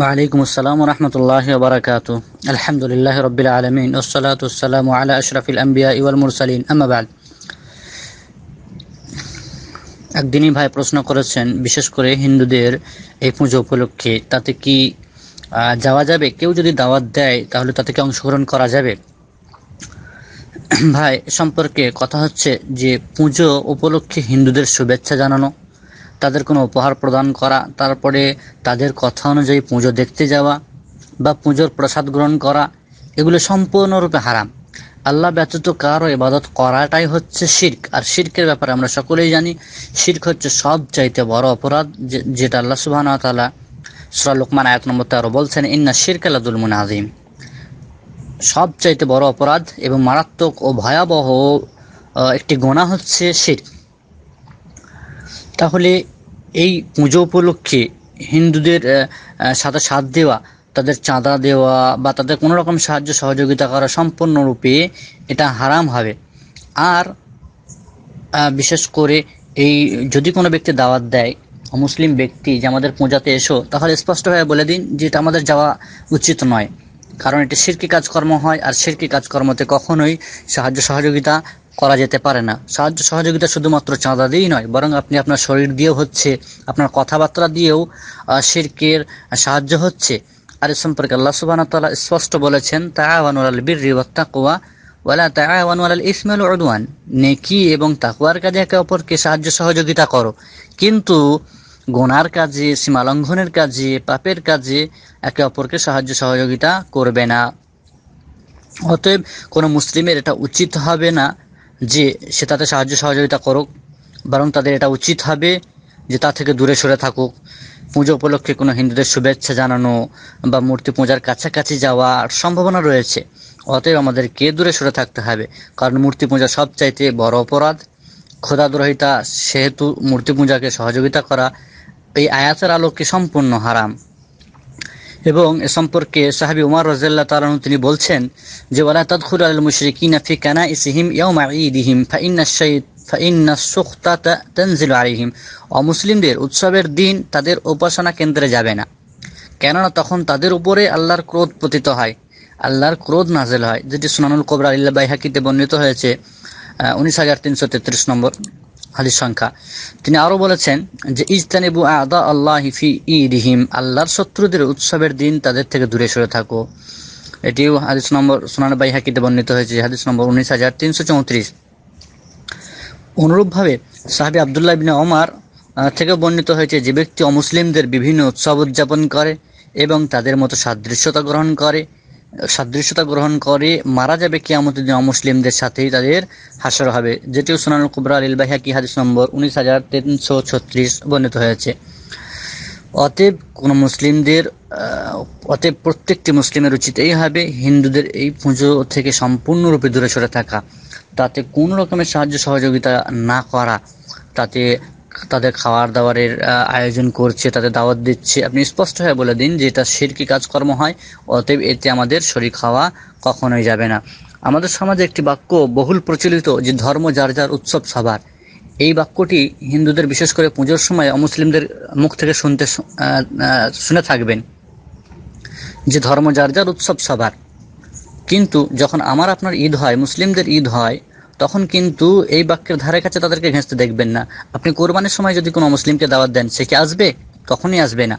ওয়ালাইকুম আসসালাম রহমতুল্লাহ বারকাত আলহামদুলিল্লাহ রবিল আলমিন ওসলাত আসসালাম আলা আশরাফিল আম্বিয়া ইউল মুরসালিন আমাবাদ একদিনই ভাই প্রশ্ন করেছেন বিশেষ করে হিন্দুদের এই পুজো উপলক্ষে তাতে কি যাওয়া যাবে কেউ যদি দাওয়াত দেয় তাহলে তাতে কি অংশগ্রহণ করা যাবে ভাই সম্পর্কে কথা হচ্ছে যে পুজো উপলক্ষে হিন্দুদের শুভেচ্ছা জানানো তাদের কোনো উপহার প্রদান করা তারপরে তাদের কথা অনুযায়ী পুজো দেখতে যাওয়া বা পুজোর প্রসাদ গ্রহণ করা এগুলো সম্পূর্ণরূপে হারাম আল্লাহ ব্যতীত কারো ইবাদত করাটাই হচ্ছে শির্ক আর শির্কের ব্যাপারে আমরা সকলেই জানি শির্ক হচ্ছে সব চাইতে বড় অপরাধ যেটা আল্লাহ সুবাহ তালা সুরা লোকমান আয়ত নম্বর তেরো বলছেন ইন্না শির্ক আলাদুল মুনাজিম সব চাইতে বড় অপরাধ এবং মারাত্মক ও ভয়াবহ একটি গোনা হচ্ছে শির্ক তাহলে এই পুজো উপলক্ষে হিন্দুদের সাথে সাথ দেওয়া তাদের চাঁদা দেওয়া বা তাদের কোনো রকম সাহায্য সহযোগিতা করা সম্পূর্ণরূপে এটা হারাম হবে আর বিশেষ করে এই যদি কোনো ব্যক্তি দাওয়াত দেয় মুসলিম ব্যক্তি যে আমাদের পূজাতে এসো তাহলে স্পষ্টভাবে বলে দিন যে এটা আমাদের যাওয়া উচিত নয় কারণ এটি সিরকি কাজকর্ম হয় আর সিরকি কাজকর্মতে কখনোই সাহায্য সহযোগিতা করা যেতে পারে না সাহায্য সহযোগিতা শুধুমাত্র চাঁদা দিয়েই নয় বরং আপনি আপনার শরীর দিয়েও হচ্ছে আপনার কথাবার্তা দিয়েও শিরকের সাহায্য হচ্ছে আর এ সম্পর্কে আল্লাহ সুবাহতাল্লাহ স্পষ্ট বলেছেন তাহওয়ানুল বীর রিবত্তা কোয়া ওয়ালা তাহওয়ানুল ইসমাল উদওয়ান নেকি এবং তাকুয়ার কাজে একে অপরকে সাহায্য সহযোগিতা করো কিন্তু গোনার কাজে সীমালঙ্ঘনের কাজে পাপের কাজে একে অপরকে সাহায্য সহযোগিতা করবে না অতএব কোনো মুসলিমের এটা উচিত হবে না যে সে তাতে সাহায্য সহযোগিতা করুক বরং তাদের এটা উচিত হবে যে তা থেকে দূরে সরে থাকুক পুজো উপলক্ষে কোনো হিন্দুদের শুভেচ্ছা জানানো বা মূর্তি পূজার কাছাকাছি যাওয়ার সম্ভাবনা রয়েছে অতএব আমাদেরকে দূরে সরে থাকতে হবে কারণ মূর্তি পূজা সবচাইতে বড় অপরাধ ক্ষুদাদ্রোহিতা সেহেতু মূর্তি পূজাকে সহযোগিতা করা এই আয়াতের আলোকে সম্পূর্ণ হারাম এবং এ সম্পর্কে সাহাবি উমার রাজিয়াল্লাহ তালু তিনি বলছেন যে ওলা তৎখুর আল মুশরিকিনা ফি কানা ইসিহিম ইয়াউমা ঈদিহিম ফা ইন্না শাইত অমুসলিমদের উৎসবের দিন তাদের উপাসনা কেন্দ্রে যাবে না কেননা তখন তাদের উপরে আল্লাহর ক্রোধ পতিত হয় আল্লাহর ক্রোধ নাজেল হয় যেটি সুনানুল কবর আল্লাহ বাইহাকিতে বর্ণিত হয়েছে উনিশ হাজার তিনশো তেত্রিশ নম্বর হাদিস সংখ্যা তিনি আরও বলেছেন যে ইস্তানিবু আদা আল্লাহ ফি রিহিম আল্লাহর শত্রুদের উৎসবের দিন তাদের থেকে দূরে সরে থাকো এটিও হাদিস নম্বর সোনান বাই হাকিতে বর্ণিত হয়েছে হাদিস নম্বর উনিশ হাজার তিনশো চৌত্রিশ অনুরূপভাবে সাহাবি আবদুল্লাহ বিন ওমার থেকে বর্ণিত হয়েছে যে ব্যক্তি অমুসলিমদের বিভিন্ন উৎসব উদযাপন করে এবং তাদের মতো সাদৃশ্যতা গ্রহণ করে সাদৃশ্যতা গ্রহণ করে মারা যাবে কেয়ামত দিন অমুসলিমদের সাথেই তাদের হাসর হবে যেটিও সোনানুল কুবরা আলিলবাহিয়া কি হাদিস নম্বর উনিশ হাজার তিনশো ছত্রিশ বর্ণিত হয়েছে অতএব কোনো মুসলিমদের অতএব প্রত্যেকটি মুসলিমের উচিত এই হবে হিন্দুদের এই পুজো থেকে সম্পূর্ণরূপে দূরে সরে থাকা তাতে কোন রকমের সাহায্য সহযোগিতা না করা তাতে তাদের খাওয়ার দাওয়ারের আয়োজন করছে তাদের দাওয়াত দিচ্ছে আপনি স্পষ্ট হয়ে বলে দিন যে এটা শিরকি কাজকর্ম হয় অতএব এতে আমাদের শরীর খাওয়া কখনোই যাবে না আমাদের সমাজে একটি বাক্য বহুল প্রচলিত যে ধর্ম যার যার উৎসব সবার এই বাক্যটি হিন্দুদের বিশেষ করে পুজোর সময় অমুসলিমদের মুখ থেকে শুনতে শুনে থাকবেন যে ধর্ম যার যার উৎসব সবার কিন্তু যখন আমার আপনার ঈদ হয় মুসলিমদের ঈদ হয় তখন কিন্তু এই বাক্যের ধারে কাছে তাদেরকে ঘেঁচতে দেখবেন না আপনি কোরবানের সময় যদি কোনো মুসলিমকে দাওয়াত দেন সে কি আসবে তখনই আসবে না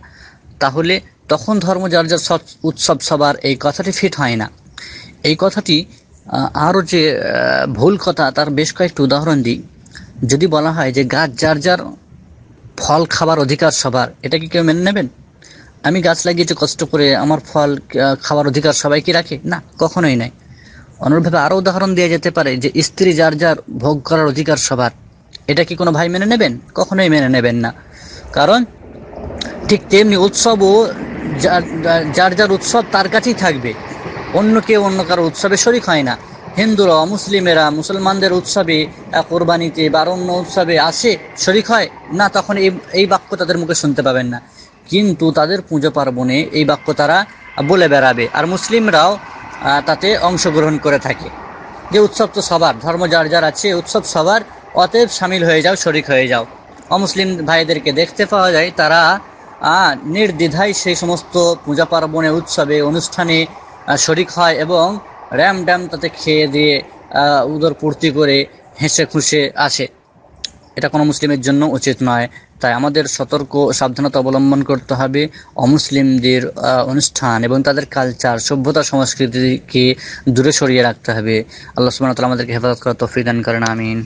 তাহলে তখন ধর্ম যার যার উৎসব সবার এই কথাটি ফিট হয় না এই কথাটি আরও যে ভুল কথা তার বেশ কয়েকটি উদাহরণ দিই যদি বলা হয় যে গাছ যার যার ফল খাবার অধিকার সবার এটা কি কেউ মেনে নেবেন আমি গাছ লাগিয়েছি কষ্ট করে আমার ফল খাবার অধিকার সবাই কি রাখে না কখনোই নাই অনুরূপভাবে আরও উদাহরণ দেওয়া যেতে পারে যে স্ত্রী যার যার ভোগ করার অধিকার সবার এটা কি কোনো ভাই মেনে নেবেন কখনোই মেনে নেবেন না কারণ ঠিক তেমনি উৎসবও যার যার উৎসব তার কাছেই থাকবে অন্য কেউ অন্য কারো উৎসবে শরিক হয় না হিন্দুরা মুসলিমেরা মুসলমানদের উৎসবে কোরবানিতে বা অন্য উৎসবে আসে শরিক হয় না তখন এই এই বাক্য তাদের মুখে শুনতে পাবেন না কিন্তু তাদের পুজো পার্বণে এই বাক্য তারা বলে বেড়াবে আর মুসলিমরাও তাতে অংশগ্রহণ করে থাকে যে উৎসব তো সবার ধর্ম যার যার আছে উৎসব সবার অতএব সামিল হয়ে যাও শরিক হয়ে যাও অমুসলিম ভাইদেরকে দেখতে পাওয়া যায় তারা নির্দ্বিধায় সেই সমস্ত পূজা পার্বণে উৎসবে অনুষ্ঠানে শরিক হয় এবং র্যাম ড্যাম তাতে খেয়ে দিয়ে উদর পূর্তি করে হেসে খুশে আসে এটা কোনো মুসলিমের জন্য উচিত নয় তাই আমাদের সতর্ক সাবধানতা অবলম্বন করতে হবে অমুসলিমদের অনুষ্ঠান এবং তাদের কালচার সভ্যতা সংস্কৃতিকে দূরে সরিয়ে রাখতে হবে আল্লাহ সুবাহ আমাদেরকে হেফাজত করা তফিদান করেন আমিন